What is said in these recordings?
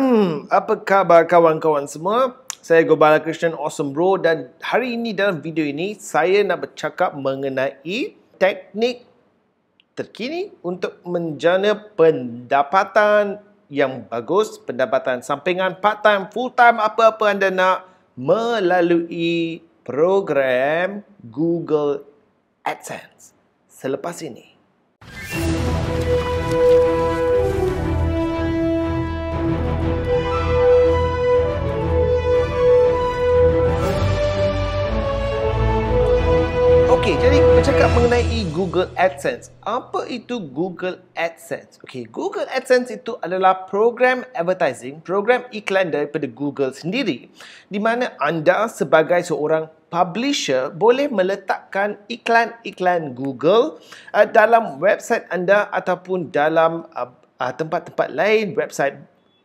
Hmm, apa khabar kawan-kawan semua? Saya Gobala Krishnan Awesome Bro dan hari ini dalam video ini saya nak bercakap mengenai teknik terkini untuk menjana pendapatan yang bagus, pendapatan sampingan, part-time, full-time, apa-apa anda nak melalui program Google AdSense selepas ini. cakap mengenai Google AdSense. Apa itu Google AdSense? Okey, Google AdSense itu adalah program advertising, program iklan daripada Google sendiri di mana anda sebagai seorang publisher boleh meletakkan iklan-iklan Google uh, dalam website anda ataupun dalam uh, uh, tempat-tempat lain, website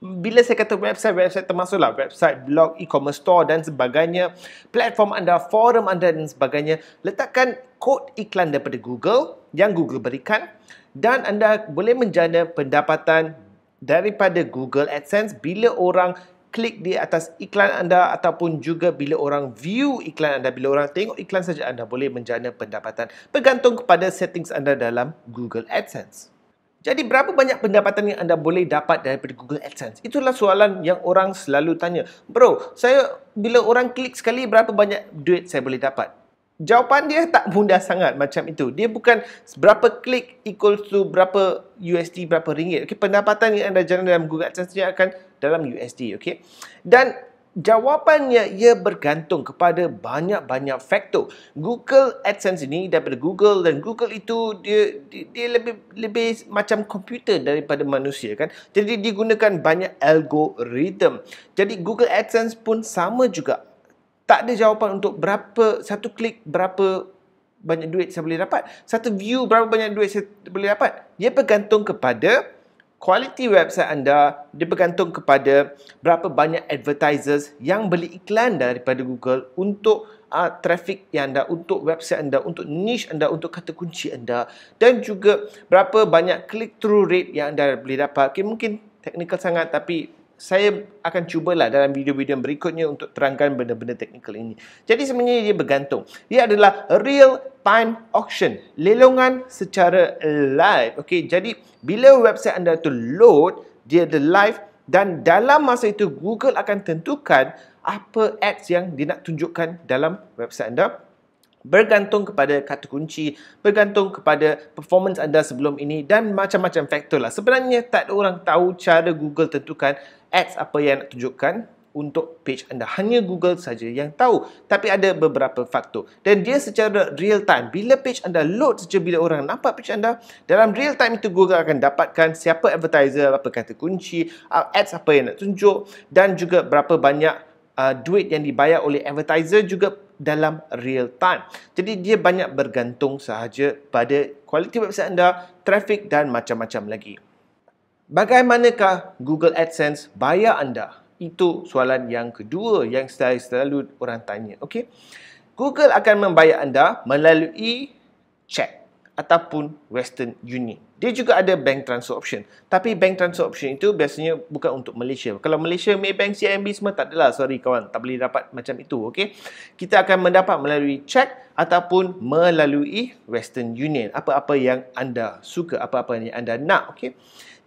bila saya kata website, website termasuklah website, blog, e-commerce store dan sebagainya, platform anda, forum anda dan sebagainya, letakkan kod iklan daripada Google yang Google berikan dan anda boleh menjana pendapatan daripada Google AdSense bila orang klik di atas iklan anda ataupun juga bila orang view iklan anda bila orang tengok iklan saja anda boleh menjana pendapatan bergantung kepada settings anda dalam Google AdSense. Jadi berapa banyak pendapatan yang anda boleh dapat daripada Google AdSense? Itulah soalan yang orang selalu tanya. Bro, saya bila orang klik sekali berapa banyak duit saya boleh dapat? jawapan dia tak mudah sangat macam itu. Dia bukan berapa klik equal to berapa USD, berapa ringgit. Okay, pendapatan yang anda jalan dalam Google Adsense ni akan dalam USD. Okay? Dan jawapannya ia bergantung kepada banyak-banyak faktor. Google AdSense ini daripada Google dan Google itu dia, dia dia lebih lebih macam komputer daripada manusia kan. Jadi digunakan banyak algoritma. Jadi Google AdSense pun sama juga tak ada jawapan untuk berapa satu klik berapa banyak duit saya boleh dapat satu view berapa banyak duit saya boleh dapat Ia bergantung kepada kualiti website anda ia bergantung kepada berapa banyak advertisers yang beli iklan daripada Google untuk uh, traffic yang anda untuk website anda untuk niche anda untuk kata kunci anda dan juga berapa banyak click through rate yang anda boleh dapat okay, mungkin teknikal sangat tapi saya akan cubalah dalam video-video berikutnya untuk terangkan benda-benda teknikal ini. Jadi sebenarnya dia bergantung. Ia adalah real time auction. Lelongan secara live. Okay, jadi bila website anda tu load, dia ada live dan dalam masa itu Google akan tentukan apa ads yang dia nak tunjukkan dalam website anda bergantung kepada kata kunci, bergantung kepada performance anda sebelum ini dan macam-macam faktor lah. Sebenarnya tak ada orang tahu cara Google tentukan ads apa yang nak tunjukkan untuk page anda. Hanya Google saja yang tahu. Tapi ada beberapa faktor. Dan dia secara real time, bila page anda load saja bila orang nampak page anda, dalam real time itu Google akan dapatkan siapa advertiser, apa kata kunci, uh, ads apa yang nak tunjuk dan juga berapa banyak uh, duit yang dibayar oleh advertiser juga dalam real time. Jadi dia banyak bergantung sahaja pada kualiti website anda, trafik dan macam-macam lagi. Bagaimanakah Google AdSense bayar anda? Itu soalan yang kedua yang saya selalu orang tanya. Okay? Google akan membayar anda melalui cek ataupun Western Union dia juga ada bank transfer option. Tapi bank transfer option itu biasanya bukan untuk Malaysia. Kalau Malaysia Maybank, CIMB semua tak adalah. Sorry kawan, tak boleh dapat macam itu. Okay? Kita akan mendapat melalui check ataupun melalui Western Union. Apa-apa yang anda suka, apa-apa yang anda nak. Okay?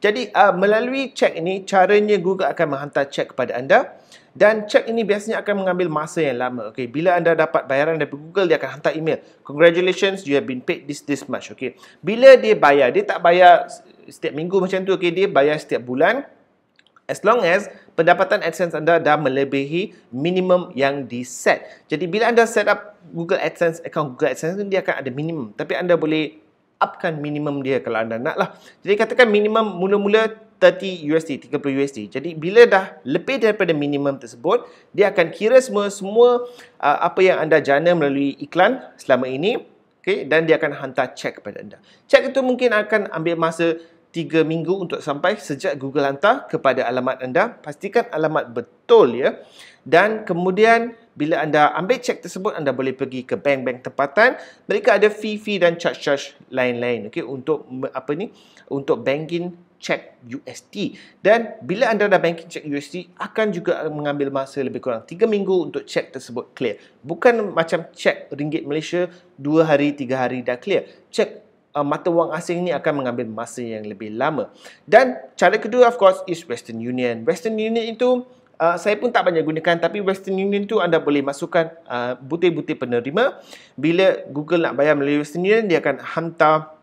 Jadi uh, melalui check ini, caranya Google akan menghantar check kepada anda dan cek ini biasanya akan mengambil masa yang lama. Okay, bila anda dapat bayaran dari Google, dia akan hantar email. Congratulations, you have been paid this this much. Okay, bila dia bayar, dia tak bayar setiap minggu macam tu. Okay, dia bayar setiap bulan. As long as pendapatan AdSense anda dah melebihi minimum yang di set. Jadi bila anda set up Google AdSense, account Google AdSense dia akan ada minimum. Tapi anda boleh upkan minimum dia kalau anda nak lah. Jadi katakan minimum mula-mula 30 USD, 30 USD. Jadi bila dah lebih daripada minimum tersebut, dia akan kira semua semua uh, apa yang anda jana melalui iklan selama ini, okey dan dia akan hantar cek kepada anda. Cek itu mungkin akan ambil masa 3 minggu untuk sampai sejak Google hantar kepada alamat anda. Pastikan alamat betul ya. Dan kemudian bila anda ambil cek tersebut, anda boleh pergi ke bank-bank tempatan. Mereka ada fee-fee dan charge-charge lain-lain okay, untuk apa ni? Untuk banking check USD Dan bila anda dah banking check USD akan juga mengambil masa lebih kurang 3 minggu untuk check tersebut clear. Bukan macam check ringgit Malaysia 2 hari, 3 hari dah clear. Check uh, mata wang asing ini akan mengambil masa yang lebih lama. Dan cara kedua of course is Western Union. Western Union itu Uh, saya pun tak banyak gunakan tapi Western Union tu anda boleh masukkan uh, butir-butir penerima bila Google nak bayar melalui Western Union dia akan hantar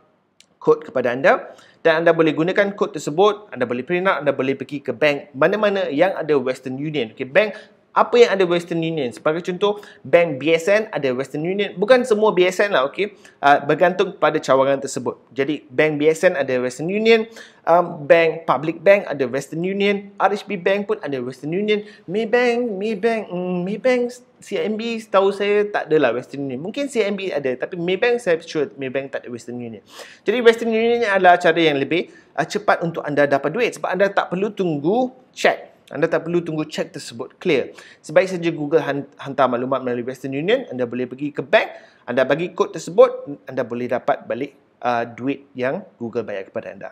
kod kepada anda dan anda boleh gunakan kod tersebut anda boleh print out anda boleh pergi ke bank mana-mana yang ada Western Union okey bank apa yang ada Western Union sebagai contoh bank BSN ada Western Union bukan semua BSN lah okay? uh, bergantung pada cawangan tersebut jadi bank BSN ada Western Union um, bank public bank ada Western Union RHB bank pun ada Western Union Maybank Maybank mm, Maybank CIMB tahu saya tak adalah Western Union. Mungkin CIMB ada tapi Maybank saya sure Maybank tak ada Western Union. Jadi Western Union adalah cara yang lebih uh, cepat untuk anda dapat duit sebab anda tak perlu tunggu check. Anda tak perlu tunggu cek tersebut clear. Sebaik saja Google hantar maklumat melalui Western Union, anda boleh pergi ke bank, anda bagi kod tersebut, anda boleh dapat balik uh, duit yang Google bayar kepada anda.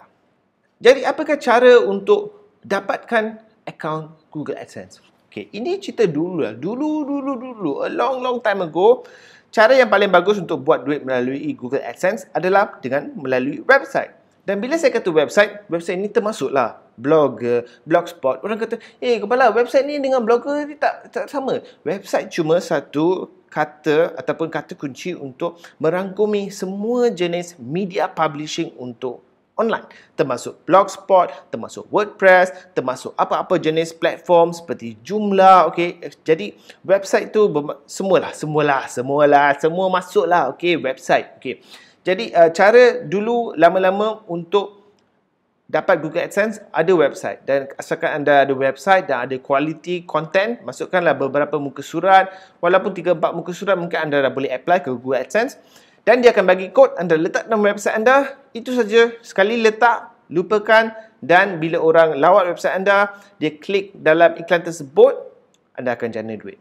Jadi, apakah cara untuk dapatkan account Google AdSense? Okay, ini cerita dulu lah. Dulu, dulu, dulu. A long, long time ago. Cara yang paling bagus untuk buat duit melalui Google AdSense adalah dengan melalui website. Dan bila saya kata website, website ini termasuklah blogger, eh, blogspot. Orang kata, eh kepala website ni dengan blogger ni tak, tak sama. Website cuma satu kata ataupun kata kunci untuk merangkumi semua jenis media publishing untuk online. Termasuk blogspot, termasuk WordPress, termasuk apa-apa jenis platform seperti jumlah, Okay? Jadi website tu semualah, semualah, semualah, semua masuklah okay, website. Okay. Jadi uh, cara dulu lama-lama untuk dapat Google AdSense, ada website. Dan asalkan anda ada website dan ada kualiti konten masukkanlah beberapa muka surat. Walaupun 3-4 muka surat, mungkin anda dah boleh apply ke Google AdSense. Dan dia akan bagi kod, anda letak dalam website anda. Itu saja. Sekali letak, lupakan. Dan bila orang lawat website anda, dia klik dalam iklan tersebut, anda akan jana duit.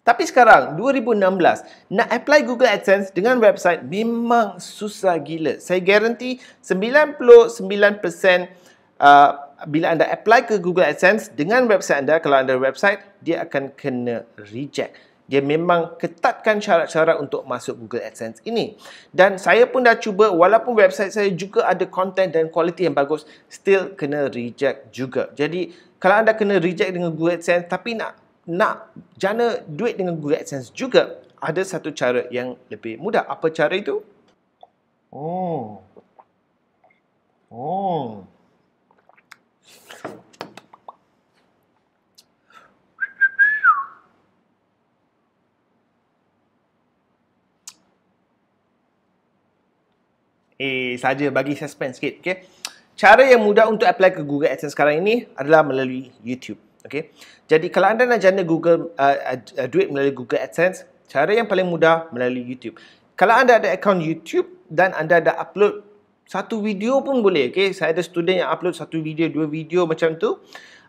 Tapi sekarang 2016 nak apply Google AdSense dengan website memang susah gila. Saya garanti 99% uh, bila anda apply ke Google AdSense dengan website anda kalau anda website dia akan kena reject. Dia memang ketatkan syarat-syarat untuk masuk Google AdSense ini. Dan saya pun dah cuba walaupun website saya juga ada content dan kualiti yang bagus still kena reject juga. Jadi kalau anda kena reject dengan Google AdSense tapi nak nak jana duit dengan Google AdSense juga, ada satu cara yang lebih mudah. Apa cara itu? Oh. Oh. Eh, saja bagi suspense sikit. Okay. Cara yang mudah untuk apply ke Google AdSense sekarang ini adalah melalui YouTube. Okay. Jadi kalau anda nak jana Google uh, uh, duit melalui Google AdSense, cara yang paling mudah melalui YouTube. Kalau anda ada akaun YouTube dan anda ada upload satu video pun boleh. Okay. Saya ada student yang upload satu video, dua video macam tu.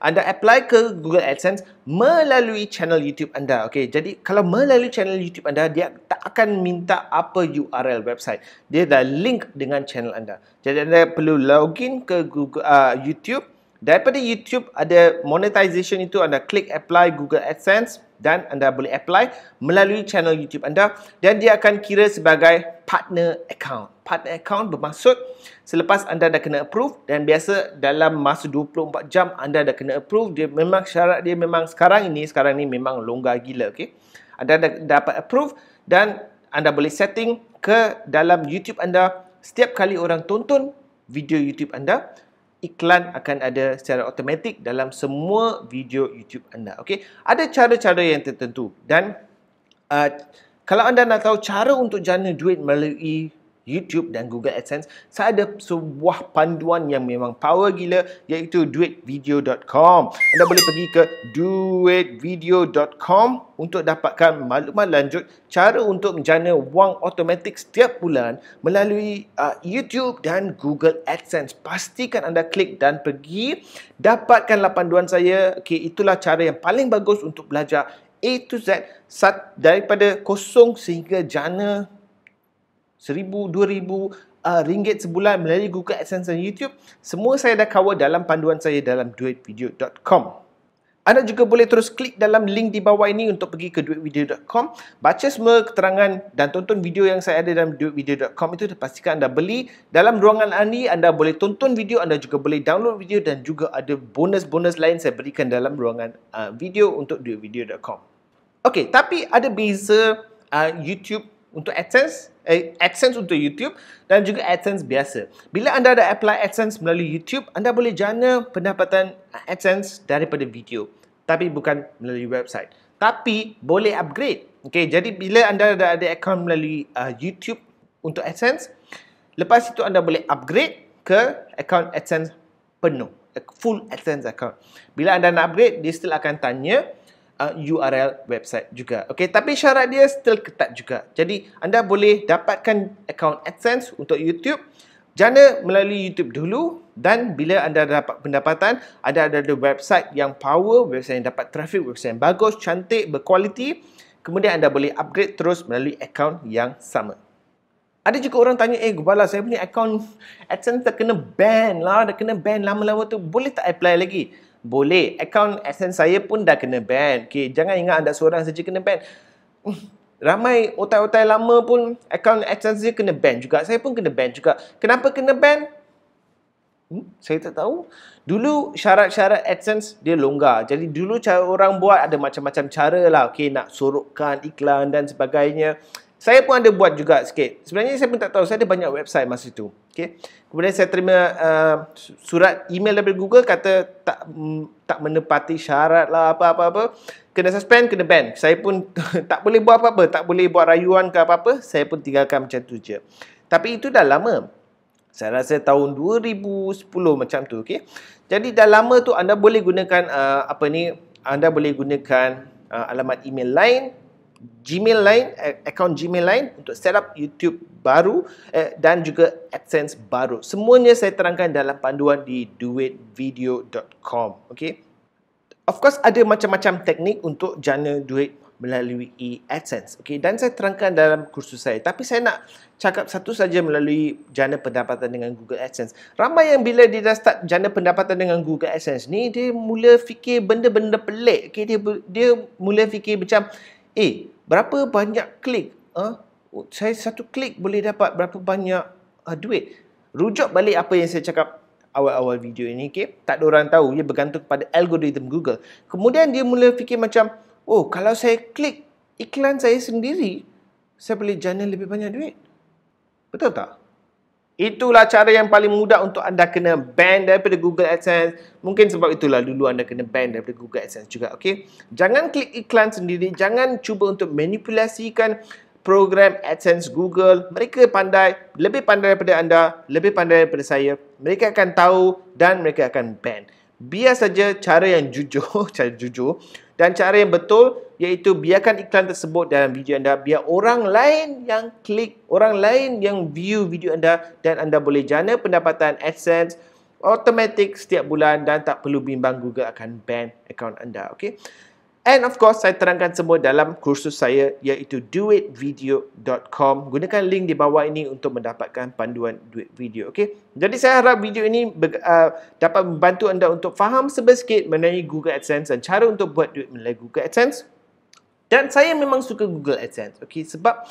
Anda apply ke Google AdSense melalui channel YouTube anda. Okay. Jadi kalau melalui channel YouTube anda, dia tak akan minta apa URL website. Dia dah link dengan channel anda. Jadi anda perlu login ke Google uh, YouTube Daripada YouTube ada monetization itu anda klik apply Google AdSense dan anda boleh apply melalui channel YouTube anda dan dia akan kira sebagai partner account. Partner account bermaksud selepas anda dah kena approve dan biasa dalam masa 24 jam anda dah kena approve dia memang syarat dia memang sekarang ini sekarang ini memang longgar gila okey. Anda dah dapat approve dan anda boleh setting ke dalam YouTube anda setiap kali orang tonton video YouTube anda iklan akan ada secara automatik dalam semua video YouTube anda. Okey, ada cara-cara yang tertentu dan uh, kalau anda nak tahu cara untuk jana duit melalui YouTube dan Google AdSense, saya ada sebuah panduan yang memang power gila iaitu duitvideo.com. Anda boleh pergi ke duitvideo.com untuk dapatkan maklumat lanjut cara untuk menjana wang automatik setiap bulan melalui uh, YouTube dan Google AdSense. Pastikan anda klik dan pergi dapatkan lah panduan saya. Okey, itulah cara yang paling bagus untuk belajar A to Z daripada kosong sehingga jana seribu, dua ribu ah, ringgit sebulan melalui Google AdSense dan YouTube. Semua saya dah cover dalam panduan saya dalam duitvideo.com. Anda juga boleh terus klik dalam link di bawah ini untuk pergi ke duitvideo.com. Baca semua keterangan dan tonton video yang saya ada dalam duitvideo.com itu pastikan anda beli. Dalam ruangan ini anda boleh tonton video, anda juga boleh download video dan juga ada bonus-bonus lain saya berikan dalam ruangan uh, video untuk duitvideo.com. Okey, tapi ada beza uh, YouTube untuk AdSense Eh, AdSense untuk YouTube dan juga AdSense biasa. Bila anda ada apply AdSense melalui YouTube, anda boleh jana pendapatan AdSense daripada video tapi bukan melalui website. Tapi boleh upgrade. Okay, jadi bila anda ada ada account melalui uh, YouTube untuk AdSense, lepas itu anda boleh upgrade ke account AdSense penuh, full AdSense account. Bila anda nak upgrade, dia still akan tanya uh, URL website juga. Okay, tapi syarat dia still ketat juga. Jadi anda boleh dapatkan account AdSense untuk YouTube jana melalui YouTube dulu dan bila anda dapat pendapatan, anda ada ada website yang power, website yang dapat trafik, website yang bagus, cantik, berkualiti, kemudian anda boleh upgrade terus melalui account yang sama. Ada juga orang tanya, eh Gubala, saya punya account AdSense terkena ban lah, dah kena ban lama-lama tu, boleh tak apply lagi? boleh. Account AdSense saya pun dah kena ban. Okay, jangan ingat anda seorang saja kena ban. Hmm, ramai otai-otai lama pun account AdSense dia kena ban juga. Saya pun kena ban juga. Kenapa kena ban? Hmm, saya tak tahu. Dulu syarat-syarat AdSense dia longgar. Jadi dulu cara orang buat ada macam-macam cara lah. Okay, nak sorokkan iklan dan sebagainya saya pun ada buat juga sikit. Sebenarnya saya pun tak tahu, saya ada banyak website masa itu. Okay. Kemudian saya terima uh, surat email daripada Google kata tak mm, tak menepati syarat lah apa-apa-apa. Kena suspend, kena ban. Saya pun tak boleh buat apa-apa, tak boleh buat rayuan ke apa-apa. Saya pun tinggalkan macam tu je. Tapi itu dah lama. Saya rasa tahun 2010 macam tu. Okay. Jadi dah lama tu anda boleh gunakan uh, apa ni, anda boleh gunakan uh, alamat email lain Gmail lain, account Gmail lain untuk set up YouTube baru eh, dan juga AdSense baru. Semuanya saya terangkan dalam panduan di duitvideo.com. Okay. Of course, ada macam-macam teknik untuk jana duit melalui e AdSense. Okay. Dan saya terangkan dalam kursus saya. Tapi saya nak cakap satu saja melalui jana pendapatan dengan Google AdSense. Ramai yang bila dia dah start jana pendapatan dengan Google AdSense ni, dia mula fikir benda-benda pelik. Okay. Dia, dia mula fikir macam, eh berapa banyak klik uh, saya satu klik boleh dapat berapa banyak uh, duit rujuk balik apa yang saya cakap awal-awal video ini okay? tak ada orang tahu ia bergantung kepada algoritma Google kemudian dia mula fikir macam oh kalau saya klik iklan saya sendiri saya boleh jana lebih banyak duit betul tak Itulah cara yang paling mudah untuk anda kena ban daripada Google AdSense. Mungkin sebab itulah dulu anda kena ban daripada Google AdSense juga. Okay? Jangan klik iklan sendiri. Jangan cuba untuk manipulasikan program AdSense Google. Mereka pandai, lebih pandai daripada anda, lebih pandai daripada saya. Mereka akan tahu dan mereka akan ban biar saja cara yang jujur, cara jujur dan cara yang betul iaitu biarkan iklan tersebut dalam video anda biar orang lain yang klik, orang lain yang view video anda dan anda boleh jana pendapatan AdSense automatic setiap bulan dan tak perlu bimbang Google akan ban akaun anda. Okay? And of course, saya terangkan semua dalam kursus saya iaitu duitvideo.com. Gunakan link di bawah ini untuk mendapatkan panduan duit video. Okay? Jadi saya harap video ini uh, dapat membantu anda untuk faham sebesikit mengenai Google AdSense dan cara untuk buat duit melalui Google AdSense. Dan saya memang suka Google AdSense. Okay? Sebab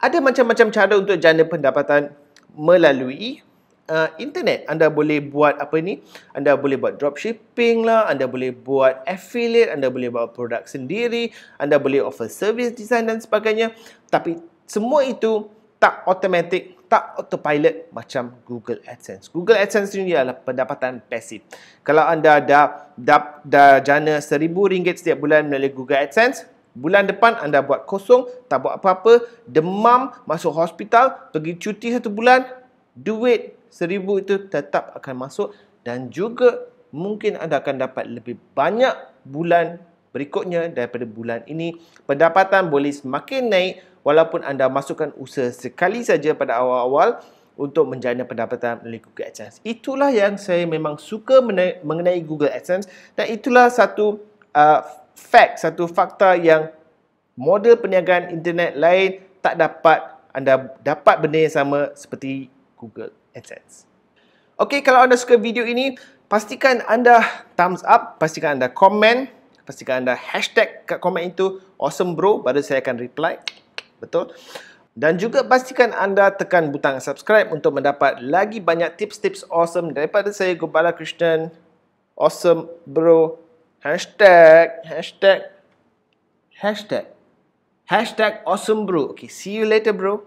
ada macam-macam cara untuk jana pendapatan melalui uh, internet. Anda boleh buat apa ni? Anda boleh buat dropshipping lah, anda boleh buat affiliate, anda boleh buat produk sendiri, anda boleh offer service design dan sebagainya. Tapi semua itu tak automatic, tak autopilot macam Google AdSense. Google AdSense ini adalah pendapatan pasif. Kalau anda dah dah dah jana seribu ringgit setiap bulan melalui Google AdSense, Bulan depan anda buat kosong, tak buat apa-apa, demam, masuk hospital, pergi cuti satu bulan, duit seribu itu tetap akan masuk dan juga mungkin anda akan dapat lebih banyak bulan berikutnya daripada bulan ini. Pendapatan boleh semakin naik walaupun anda masukkan usaha sekali saja pada awal-awal untuk menjana pendapatan melalui Google AdSense. Itulah yang saya memang suka mengenai Google AdSense dan itulah satu uh, fact, satu fakta yang model perniagaan internet lain tak dapat anda dapat benda yang sama seperti Google. AdSense. Okey, kalau anda suka video ini, pastikan anda thumbs up, pastikan anda komen, pastikan anda hashtag kat komen itu awesome bro, baru saya akan reply. Betul? Dan juga pastikan anda tekan butang subscribe untuk mendapat lagi banyak tips-tips awesome daripada saya, Gopala Krishnan. Awesome bro. Hashtag, hashtag, hashtag, hashtag awesome bro. Okay, see you later bro.